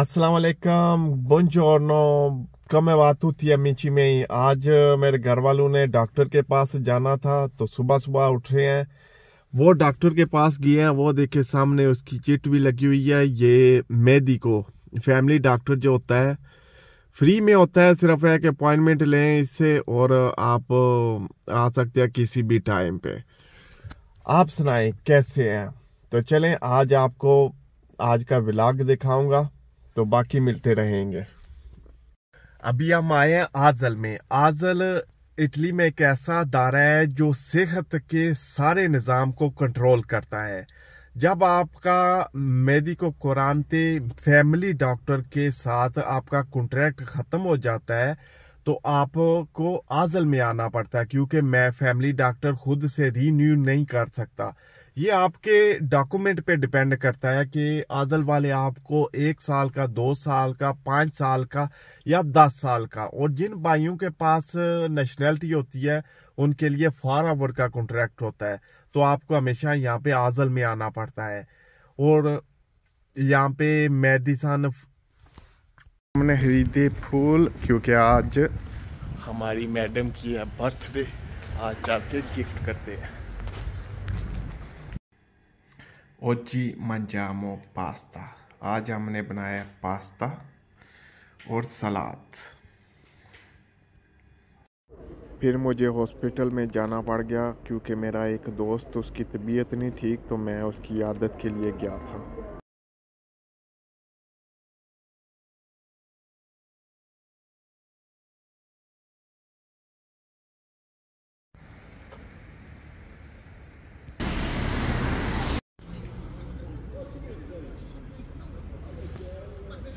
अस्सलाम वालेकुम बुंजोरनो कम बात होती है मीची में ही आज uh, मेरे घर वालों ने डॉक्टर के पास जाना था तो सुबह सुबह उठ रहे हैं वो डॉक्टर के पास गए हैं वो देखे सामने उसकी चिट भी लगी हुई है ये मेहदी को फैमिली डॉक्टर जो होता है फ्री में होता है सिर्फ एक अपॉइंटमेंट लें इससे और uh, आप uh, आ सकते हैं किसी भी टाइम पे आप सुनाएं कैसे हैं तो चलें आज आपको आज का व्लाग दिखाऊंगा तो बाकी मिलते रहेंगे अभी हम आए हैं आजल में आजल इटली में एक ऐसा दारा है जो सेहत के सारे निज़ाम को कंट्रोल करता है जब आपका मेडिको कुरानते फैमिली डॉक्टर के साथ आपका कॉन्ट्रैक्ट ख़त्म हो जाता है तो आपको आजल में आना पड़ता है क्योंकि मैं फैमिली डॉक्टर खुद से रीन्यू नहीं कर सकता ये आपके डॉक्यूमेंट पे डिपेंड करता है कि आजल वाले आपको एक साल का दो साल का पाँच साल का या दस साल का और जिन भाइयों के पास नेशनैलिटी होती है उनके लिए फार आवर का कॉन्ट्रैक्ट होता है तो आपको हमेशा यहाँ पे आजल में आना पड़ता है और यहाँ पे मेडिसन हमने खरीदे फूल क्योंकि आज हमारी मैडम की है बर्थडे आज जाके गिफ्ट करते हैं oggi mangiamo pasta आज हमने बनाया पास्ता और सलाद फिर मुझे हॉस्पिटल में जाना पड़ गया क्योंकि मेरा एक दोस्त उसकी तबीयत नहीं ठीक तो मैं उसकी आदत के लिए गया था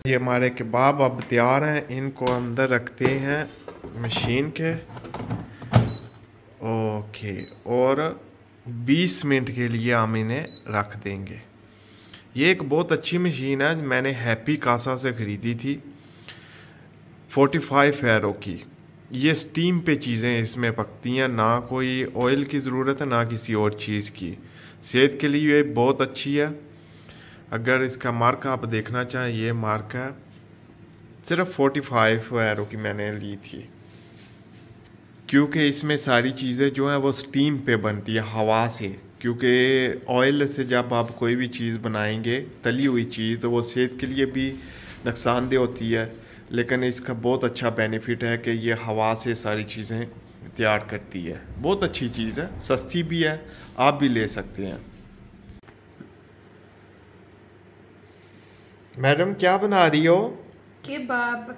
ये हमारे कबाब अब तैयार हैं इनको अंदर रखते हैं मशीन के ओके और 20 मिनट के लिए हम इन्हें रख देंगे ये एक बहुत अच्छी मशीन है मैंने हैप्पी कासा से ख़रीदी थी 45 फाइव फ़ैरो की ये स्टीम पे चीज़ें इसमें पकती हैं ना कोई ऑयल की ज़रूरत है ना किसी और चीज़ की सेहत के लिए ये बहुत अच्छी है अगर इसका मार्क आप देखना चाहें ये मार्क है सिर्फ 45 एरो की मैंने ली थी क्योंकि इसमें सारी चीज़ें जो हैं वो स्टीम पे बनती है हवा से क्योंकि ऑयल से जब आप कोई भी चीज़ बनाएंगे तली हुई चीज़ तो वो सेहत के लिए भी नुकसानदेह होती है लेकिन इसका बहुत अच्छा बेनिफिट है कि ये हवा से सारी चीज़ें तैयार करती है बहुत अच्छी चीज़ है सस्ती भी है आप भी ले सकते हैं मैडम क्या बना रही हो किबाब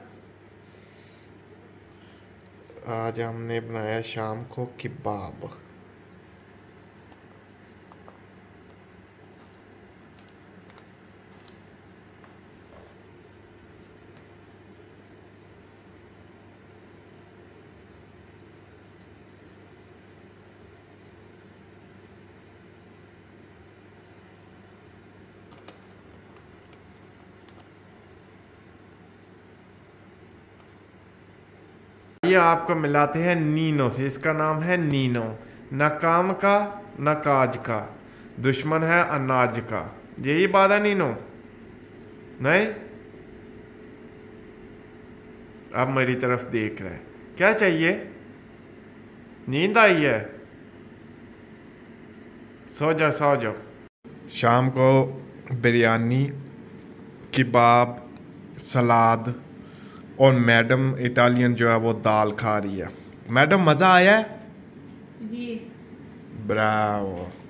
आज हमने बनाया शाम को किबाब ये आपको मिलाते हैं नीनो से इसका नाम है नीनो न काम का न काज का दुश्मन है अनाज का यही बात है नीनो नहीं आप मेरी तरफ देख रहे हैं क्या चाहिए नींद आई है सो जाओ सो जाओ शाम को बिरयानी किबाब सलाद और मैडम इटालियन जो है वो दाल खा रही है मैडम मज़ा आया है जी ब्रावो